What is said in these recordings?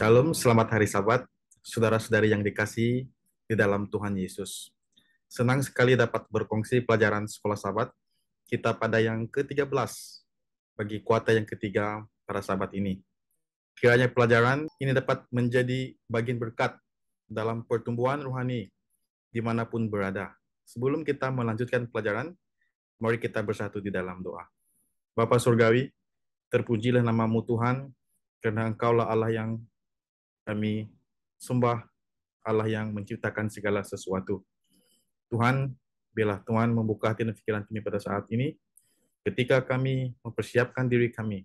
Shalom, selamat hari Sabat, saudara-saudari yang dikasih di dalam Tuhan Yesus. Senang sekali dapat berkongsi pelajaran sekolah Sabat kita pada yang ke-13 bagi kuota yang ketiga para sahabat ini. Kiranya pelajaran ini dapat menjadi bagian berkat dalam pertumbuhan rohani dimanapun berada. Sebelum kita melanjutkan pelajaran, mari kita bersatu di dalam doa. Bapak Surgawi, terpujilah namamu Tuhan, karena engkaulah Allah yang kami sembah Allah yang menciptakan segala sesuatu. Tuhan, biarlah Tuhan membuka hati dan pikiran kami pada saat ini, ketika kami mempersiapkan diri kami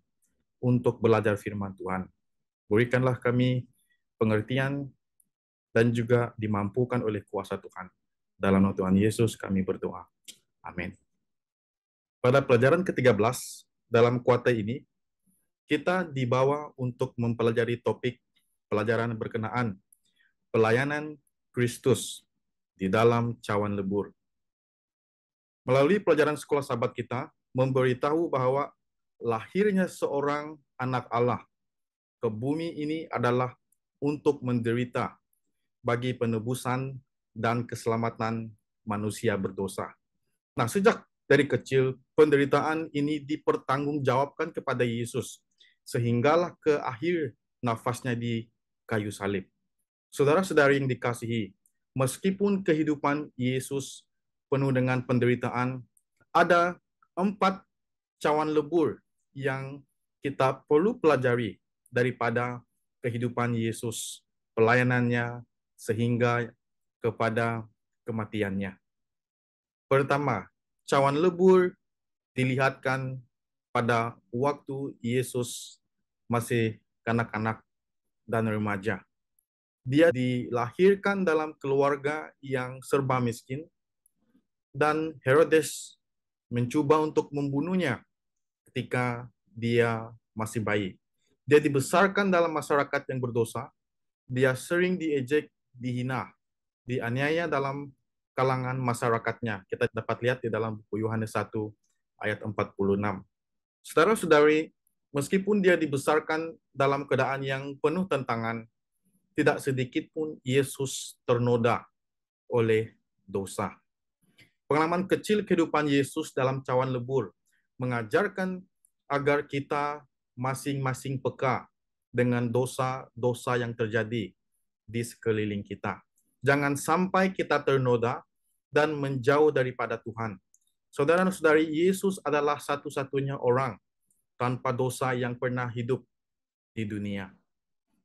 untuk belajar firman Tuhan. Berikanlah kami pengertian dan juga dimampukan oleh kuasa Tuhan. Dalam nama Tuhan Yesus kami berdoa. Amin. Pada pelajaran ke-13 dalam kuota ini, kita dibawa untuk mempelajari topik pelajaran berkenaan pelayanan Kristus di dalam cawan lebur. Melalui pelajaran sekolah sahabat kita, memberitahu bahwa lahirnya seorang anak Allah ke bumi ini adalah untuk menderita bagi penebusan dan keselamatan manusia berdosa. Nah, sejak dari kecil, penderitaan ini dipertanggungjawabkan kepada Yesus, sehinggalah ke akhir nafasnya di kayu salib. Saudara-saudari yang dikasihi, meskipun kehidupan Yesus penuh dengan penderitaan, ada empat cawan lebur yang kita perlu pelajari daripada kehidupan Yesus, pelayanannya, sehingga kepada kematiannya. Pertama, cawan lebur dilihatkan pada waktu Yesus masih kanak-kanak dan remaja. Dia dilahirkan dalam keluarga yang serba miskin, dan Herodes mencoba untuk membunuhnya ketika dia masih bayi. Dia dibesarkan dalam masyarakat yang berdosa, dia sering diejek, dihina, dianiaya dalam kalangan masyarakatnya. Kita dapat lihat di dalam buku Yohanes 1 ayat 46. Saudara-saudari, Meskipun dia dibesarkan dalam keadaan yang penuh tantangan, tidak sedikit pun Yesus ternoda oleh dosa. Pengalaman kecil kehidupan Yesus dalam cawan lebur mengajarkan agar kita masing-masing peka dengan dosa-dosa yang terjadi di sekeliling kita. Jangan sampai kita ternoda dan menjauh daripada Tuhan. Saudara-saudari, Yesus adalah satu-satunya orang tanpa dosa yang pernah hidup di dunia.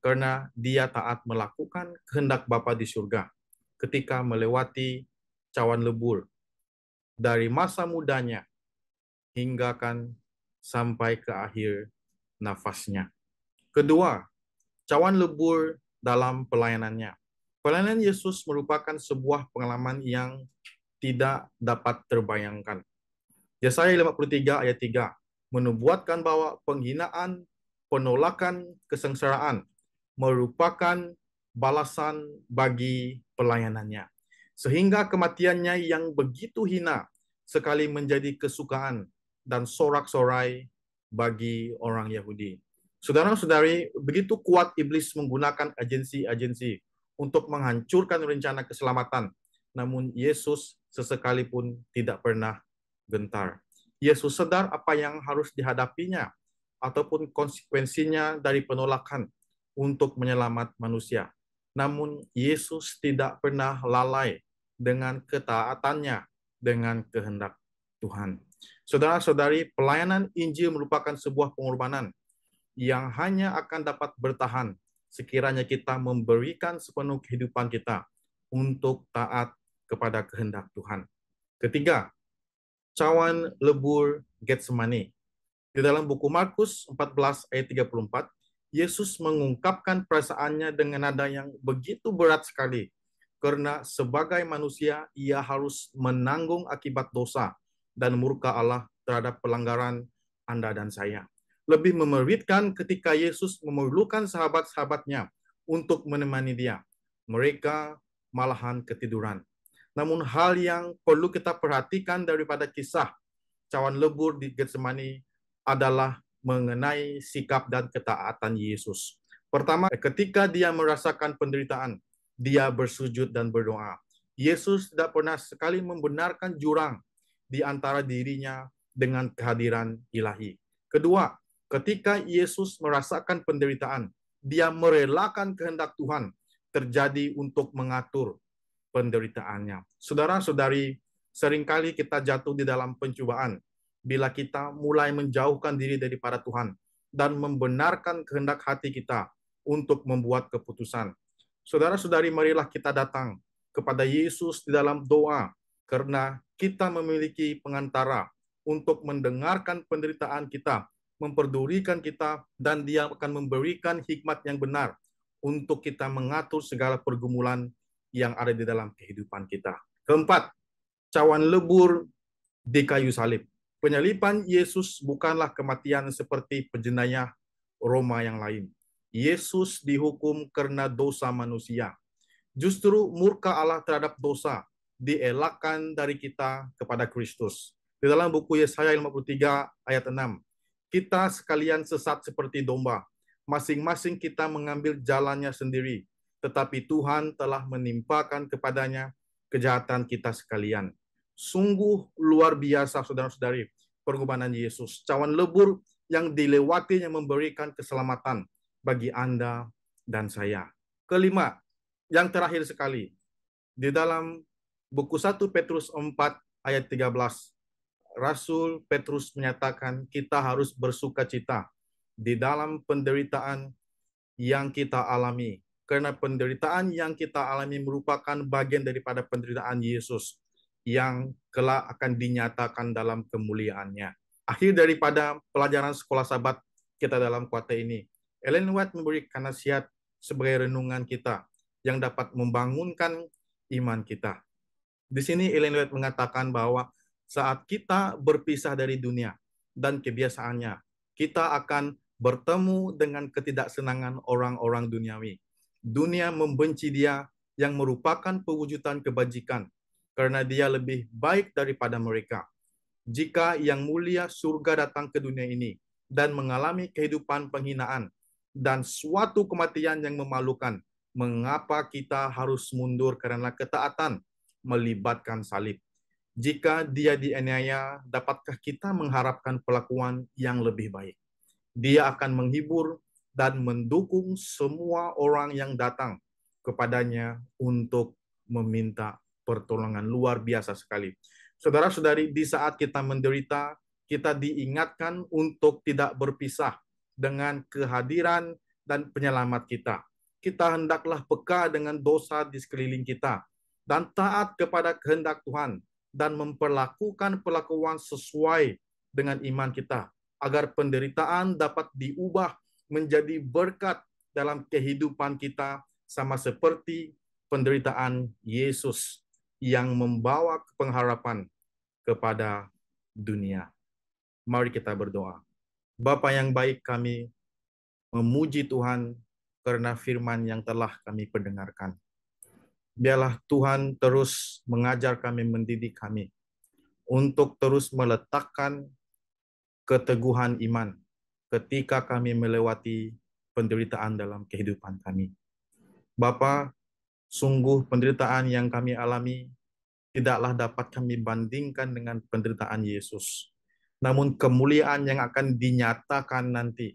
Karena dia taat melakukan kehendak Bapa di surga ketika melewati cawan lebur dari masa mudanya hingga kan sampai ke akhir nafasnya. Kedua, cawan lebur dalam pelayanannya. Pelayanan Yesus merupakan sebuah pengalaman yang tidak dapat terbayangkan. Yesaya 53 ayat 3 menubuatkan bahwa penghinaan, penolakan, kesengsaraan merupakan balasan bagi pelayanannya. Sehingga kematiannya yang begitu hina sekali menjadi kesukaan dan sorak-sorai bagi orang Yahudi. Saudara-saudari, begitu kuat iblis menggunakan agensi-agensi untuk menghancurkan rencana keselamatan, namun Yesus sesekali pun tidak pernah gentar. Yesus sadar apa yang harus dihadapinya ataupun konsekuensinya dari penolakan untuk menyelamat manusia. Namun Yesus tidak pernah lalai dengan ketaatannya dengan kehendak Tuhan. Saudara-saudari, pelayanan Injil merupakan sebuah pengorbanan yang hanya akan dapat bertahan sekiranya kita memberikan sepenuh kehidupan kita untuk taat kepada kehendak Tuhan. Ketiga, cawan lebur Getsemani. Di dalam buku Markus 14 ayat 34, Yesus mengungkapkan perasaannya dengan nada yang begitu berat sekali karena sebagai manusia ia harus menanggung akibat dosa dan murka Allah terhadap pelanggaran Anda dan saya. Lebih memerlukan ketika Yesus memerlukan sahabat-sahabatnya untuk menemani dia. Mereka malahan ketiduran. Namun hal yang perlu kita perhatikan daripada kisah cawan lebur di Getsemani adalah mengenai sikap dan ketaatan Yesus. Pertama, ketika dia merasakan penderitaan, dia bersujud dan berdoa. Yesus tidak pernah sekali membenarkan jurang di antara dirinya dengan kehadiran ilahi. Kedua, ketika Yesus merasakan penderitaan, dia merelakan kehendak Tuhan terjadi untuk mengatur penderitaannya. Saudara-saudari, seringkali kita jatuh di dalam pencobaan bila kita mulai menjauhkan diri dari para Tuhan dan membenarkan kehendak hati kita untuk membuat keputusan. Saudara-saudari, marilah kita datang kepada Yesus di dalam doa karena kita memiliki pengantara untuk mendengarkan penderitaan kita, memperdulikan kita, dan dia akan memberikan hikmat yang benar untuk kita mengatur segala pergumulan yang ada di dalam kehidupan kita. Keempat, cawan lebur di kayu salib. Penyalipan Yesus bukanlah kematian seperti penjenayah Roma yang lain. Yesus dihukum karena dosa manusia. Justru murka Allah terhadap dosa dielakkan dari kita kepada Kristus. Di dalam buku Yesaya 53 ayat 6, kita sekalian sesat seperti domba. Masing-masing kita mengambil jalannya sendiri tetapi Tuhan telah menimpakan kepadanya kejahatan kita sekalian. Sungguh luar biasa saudara-saudari pengorbanan Yesus. Cawan lebur yang dilewatinya memberikan keselamatan bagi Anda dan saya. Kelima, yang terakhir sekali, di dalam buku 1 Petrus 4 ayat 13, Rasul Petrus menyatakan kita harus bersuka cita di dalam penderitaan yang kita alami karena penderitaan yang kita alami merupakan bagian daripada penderitaan Yesus yang kelak akan dinyatakan dalam kemuliaannya. Akhir daripada pelajaran sekolah sabat kita dalam kuota ini, Ellen White memberikan nasihat sebagai renungan kita yang dapat membangunkan iman kita. Di sini Ellen White mengatakan bahwa saat kita berpisah dari dunia dan kebiasaannya, kita akan bertemu dengan ketidaksenangan orang-orang duniawi dunia membenci dia yang merupakan pewujudan kebajikan, karena dia lebih baik daripada mereka. Jika yang mulia surga datang ke dunia ini dan mengalami kehidupan penghinaan dan suatu kematian yang memalukan, mengapa kita harus mundur karena ketaatan melibatkan salib? Jika dia dianiaya, dapatkah kita mengharapkan pelakuan yang lebih baik? Dia akan menghibur dan mendukung semua orang yang datang kepadanya untuk meminta pertolongan luar biasa sekali. Saudara-saudari, di saat kita menderita, kita diingatkan untuk tidak berpisah dengan kehadiran dan penyelamat kita. Kita hendaklah peka dengan dosa di sekeliling kita dan taat kepada kehendak Tuhan dan memperlakukan perlakuan sesuai dengan iman kita agar penderitaan dapat diubah menjadi berkat dalam kehidupan kita sama seperti penderitaan Yesus yang membawa pengharapan kepada dunia. Mari kita berdoa. Bapa yang baik kami memuji Tuhan karena firman yang telah kami pendengarkan. Biarlah Tuhan terus mengajar kami, mendidik kami untuk terus meletakkan keteguhan iman ketika kami melewati penderitaan dalam kehidupan kami. Bapa, sungguh penderitaan yang kami alami tidaklah dapat kami bandingkan dengan penderitaan Yesus. Namun kemuliaan yang akan dinyatakan nanti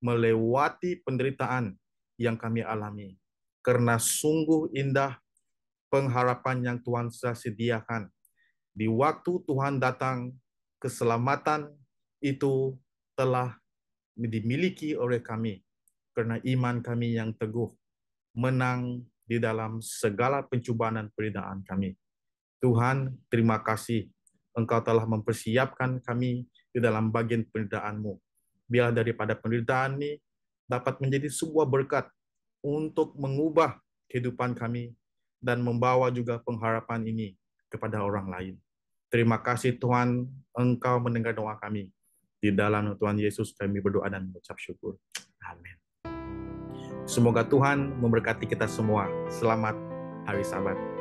melewati penderitaan yang kami alami. Karena sungguh indah pengharapan yang Tuhan sudah sediakan. Di waktu Tuhan datang, keselamatan itu telah dimiliki oleh kami karena iman kami yang teguh menang di dalam segala pencobaan dan peridaan kami. Tuhan, terima kasih Engkau telah mempersiapkan kami di dalam bagian penderitaan-Mu. Biar daripada penderitaan ini dapat menjadi sebuah berkat untuk mengubah kehidupan kami dan membawa juga pengharapan ini kepada orang lain. Terima kasih Tuhan, Engkau mendengar doa kami. Di dalam Tuhan Yesus kami berdoa dan mengucap syukur. Amin. Semoga Tuhan memberkati kita semua. Selamat hari Sabat.